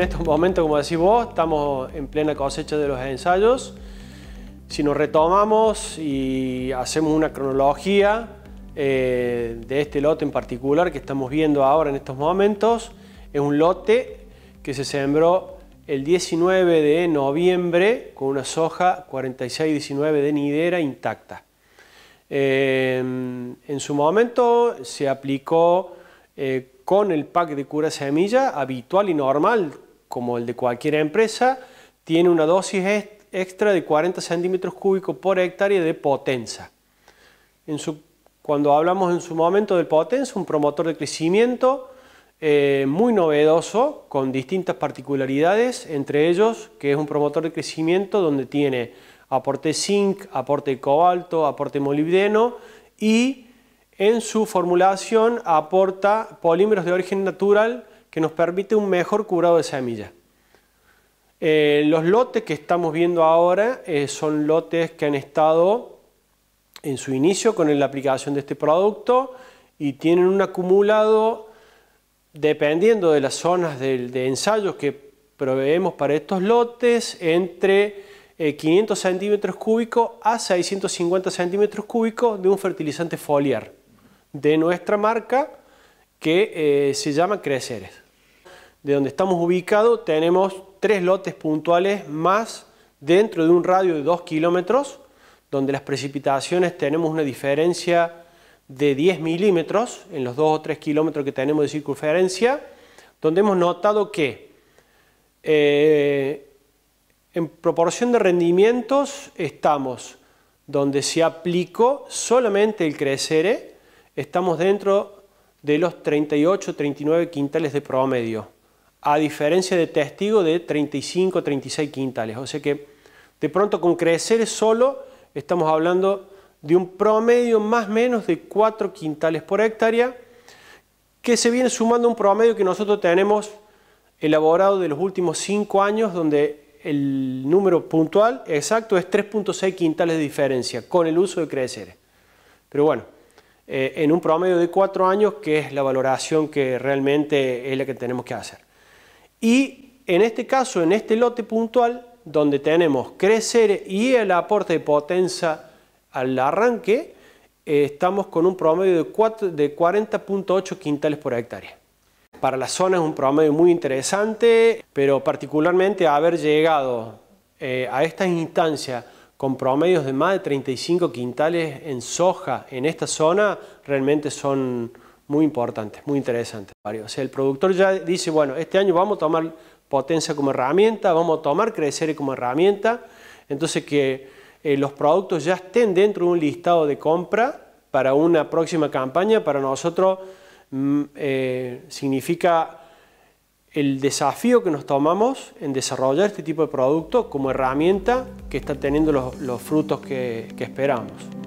En estos momentos, como decís vos, estamos en plena cosecha de los ensayos. Si nos retomamos y hacemos una cronología eh, de este lote en particular que estamos viendo ahora en estos momentos, es un lote que se sembró el 19 de noviembre con una soja 4619 de nidera intacta. Eh, en su momento se aplicó eh, con el pack de cura semilla habitual y normal como el de cualquier empresa, tiene una dosis extra de 40 centímetros cúbicos por hectárea de potenza. cuando hablamos en su momento del potenza, un promotor de crecimiento eh, muy novedoso, con distintas particularidades, entre ellos que es un promotor de crecimiento donde tiene aporte zinc, aporte cobalto, aporte molibdeno y en su formulación aporta polímeros de origen natural que nos permite un mejor curado de semilla. Eh, los lotes que estamos viendo ahora eh, son lotes que han estado en su inicio con la aplicación de este producto y tienen un acumulado, dependiendo de las zonas de, ensayo ensayos que proveemos para estos lotes, entre 500 eh, centímetros cúbicos a 650 centímetros cúbicos de un fertilizante foliar de nuestra marca que se llama Creceres de donde estamos ubicados tenemos tres lotes puntuales más dentro de un radio de 2 kilómetros, donde las precipitaciones tenemos una diferencia de 10 milímetros en los 2 o 3 kilómetros que tenemos de circunferencia, donde hemos notado que eh, en proporción de rendimientos estamos donde se aplicó solamente el crecere, estamos dentro de los 38-39 quintales de promedio a diferencia de testigo de 35, 36 quintales. O sea que de pronto con crecer solo estamos hablando de un promedio más o menos de 4 quintales por hectárea, que se viene sumando a un promedio que nosotros tenemos elaborado de los últimos 5 años, donde el número puntual exacto es 3.6 quintales de diferencia con el uso de creceres. Pero bueno, eh, en un promedio de 4 años, que es la valoración que realmente es la que tenemos que hacer. Y en este caso, en este lote puntual, donde tenemos crecer y el aporte de potencia al arranque, eh, estamos con un promedio de, 40.8 quintales por hectárea. Para la zona es un promedio muy interesante, pero particularmente haber llegado eh, a esta instancia con promedios de más de 35 quintales en soja en esta zona, realmente son muy importante, muy interesante. el productor ya dice, bueno, este año vamos a tomar potencia como herramienta, vamos a tomar crecer como herramienta, entonces que eh, los productos ya estén dentro de un listado de compra para una próxima campaña, para nosotros mm, eh, significa el desafío que nos tomamos en desarrollar este tipo de producto como herramienta que está teniendo los, frutos que esperamos.